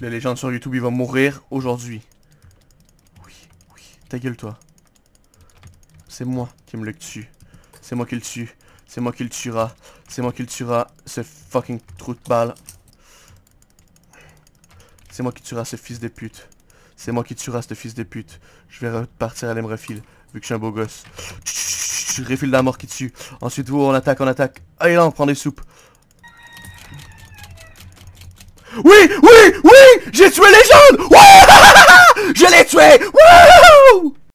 La légende sur YouTube, il va mourir aujourd'hui. Oui, oui. Ta gueule, toi. C'est moi qui me le tue. C'est moi qui le tue. C'est moi qui le tuera. C'est moi qui le tuera, ce fucking trou de balle. C'est moi qui tuera ce fils de pute. C'est moi qui tuera ce fils de pute. Je vais repartir à l'emrefil, vu que je suis un beau gosse. Je refile la mort qui tue. Ensuite, vous, on attaque, on attaque. Allez là, on prend des soupes. Oui, oui, oui